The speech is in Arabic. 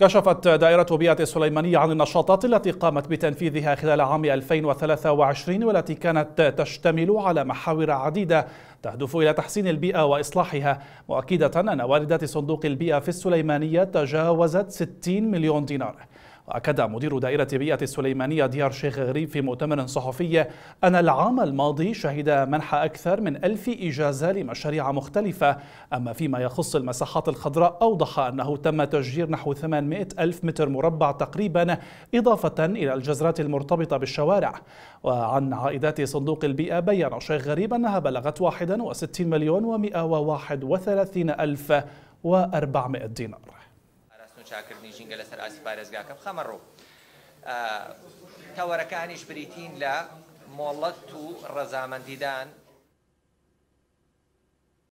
كشفت دائرة بيئة السليمانية عن النشاطات التي قامت بتنفيذها خلال عام 2023 والتي كانت تشتمل على محاور عديدة تهدف إلى تحسين البيئة وإصلاحها مؤكدة أن واردات صندوق البيئة في السليمانية تجاوزت 60 مليون دينار وأكد مدير دائرة بيئة السليمانية ديار شيخ غريب في مؤتمر صحفي أن العام الماضي شهد منح أكثر من ألف إجازة لمشاريع مختلفة أما فيما يخص المساحات الخضراء أوضح أنه تم تشجير نحو 800 ألف متر مربع تقريبا إضافة إلى الجزرات المرتبطة بالشوارع وعن عائدات صندوق البيئة بيّن شيخ غريب أنها بلغت 61 مليون و131 ألف و400 دينار چاکردنی ژینگە لەسەر ئاسی پارێزگاکە خەمەڕوو تەوەرەکانیش بریتین لە مۆڵەت و ڕەزامەندیدان